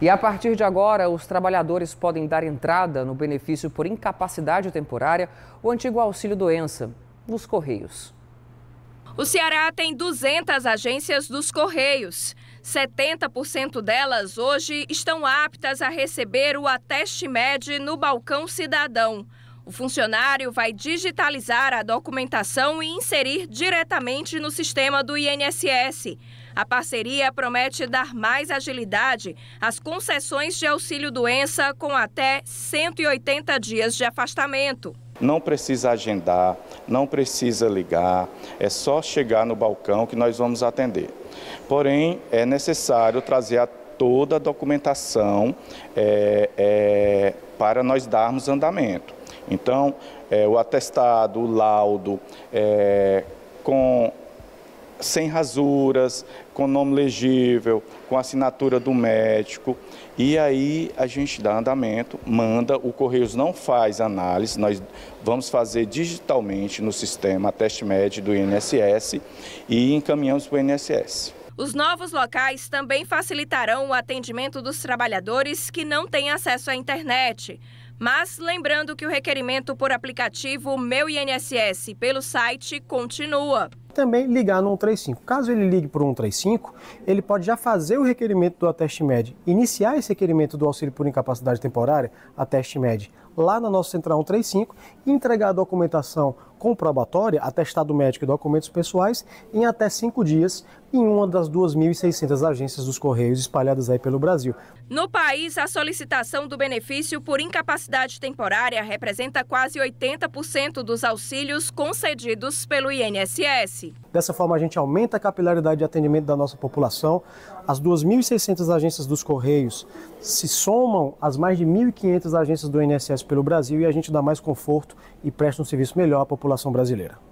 E a partir de agora, os trabalhadores podem dar entrada no benefício por incapacidade temporária, o antigo auxílio-doença, nos Correios. O Ceará tem 200 agências dos Correios. 70% delas hoje estão aptas a receber o ateste médio no balcão cidadão. O funcionário vai digitalizar a documentação e inserir diretamente no sistema do INSS. A parceria promete dar mais agilidade às concessões de auxílio-doença com até 180 dias de afastamento. Não precisa agendar, não precisa ligar, é só chegar no balcão que nós vamos atender. Porém, é necessário trazer a toda a documentação é, é, para nós darmos andamento. Então, é, o atestado, o laudo, é, com, sem rasuras, com nome legível, com assinatura do médico. E aí a gente dá andamento, manda, o Correios não faz análise, nós vamos fazer digitalmente no sistema Teste Médio do INSS e encaminhamos para o INSS. Os novos locais também facilitarão o atendimento dos trabalhadores que não têm acesso à internet. Mas lembrando que o requerimento por aplicativo Meu INSS pelo site continua. Também ligar no 135. Caso ele ligue para o 135, ele pode já fazer o requerimento do ateste médio, iniciar esse requerimento do auxílio por incapacidade temporária, ateste médio, lá na nossa central 135, entregar a documentação comprobatória, atestado médico e documentos pessoais, em até cinco dias em uma das 2.600 agências dos Correios espalhadas aí pelo Brasil. No país, a solicitação do benefício por incapacidade temporária representa quase 80% dos auxílios concedidos pelo INSS. Dessa forma, a gente aumenta a capilaridade de atendimento da nossa população. As 2.600 agências dos Correios se somam às mais de 1.500 agências do INSS pelo Brasil e a gente dá mais conforto e presta um serviço melhor à população brasileira.